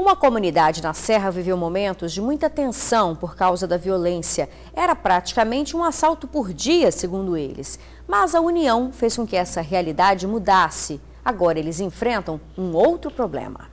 Uma comunidade na Serra viveu momentos de muita tensão por causa da violência. Era praticamente um assalto por dia, segundo eles. Mas a união fez com que essa realidade mudasse. Agora eles enfrentam um outro problema.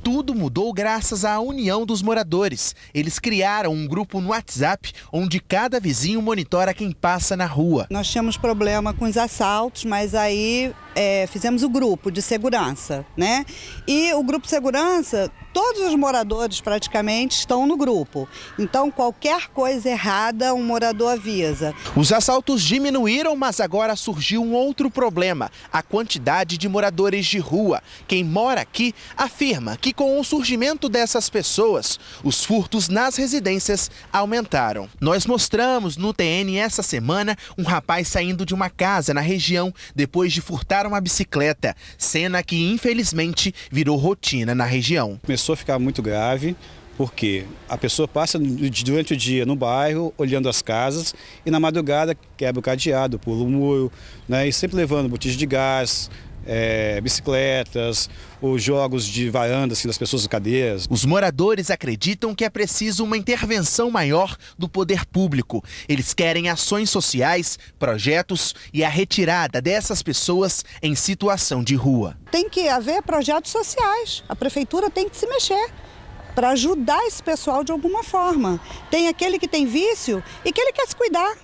Tudo mudou graças à união dos moradores. Eles criaram um grupo no WhatsApp onde cada vizinho monitora quem passa na rua. Nós tínhamos problema com os assaltos, mas aí é, fizemos o grupo de segurança, né? E o grupo de segurança, todos os moradores praticamente estão no grupo. Então, qualquer coisa errada, um morador avisa. Os assaltos diminuíram, mas agora surgiu um outro problema: a quantidade de moradores de rua. Quem mora aqui afirma que, com o surgimento dessas pessoas, os furtos nas residências aumentaram. Nós mostramos no TN essa semana um rapaz saindo de uma casa na região depois de furtar uma bicicleta, cena que infelizmente virou rotina na região. Começou a ficar muito grave, porque a pessoa passa durante o dia no bairro, olhando as casas, e na madrugada quebra o cadeado, pula o muro, né, e sempre levando botijas de gás, é, bicicletas, os jogos de varandas assim, das pessoas em cadeias. Os moradores acreditam que é preciso uma intervenção maior do poder público. Eles querem ações sociais, projetos e a retirada dessas pessoas em situação de rua. Tem que haver projetos sociais. A prefeitura tem que se mexer para ajudar esse pessoal de alguma forma. Tem aquele que tem vício e que ele quer se cuidar.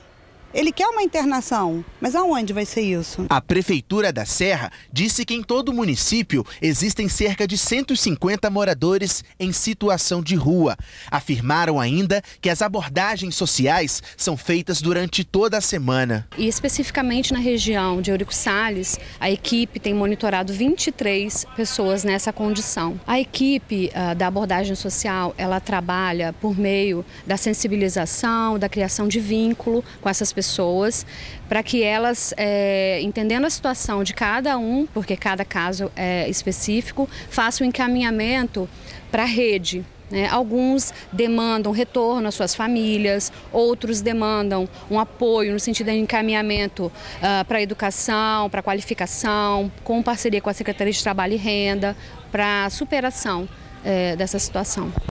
Ele quer uma internação, mas aonde vai ser isso? A Prefeitura da Serra disse que em todo o município existem cerca de 150 moradores em situação de rua. Afirmaram ainda que as abordagens sociais são feitas durante toda a semana. E especificamente na região de Eurico Salles, a equipe tem monitorado 23 pessoas nessa condição. A equipe uh, da abordagem social, ela trabalha por meio da sensibilização, da criação de vínculo com essas pessoas pessoas, para que elas, é, entendendo a situação de cada um, porque cada caso é específico, façam um encaminhamento para a rede. Né? Alguns demandam retorno às suas famílias, outros demandam um apoio no sentido de encaminhamento uh, ah, para a educação, para a qualificação, com parceria com a Secretaria de Trabalho e Renda, para a superação eh, dessa situação.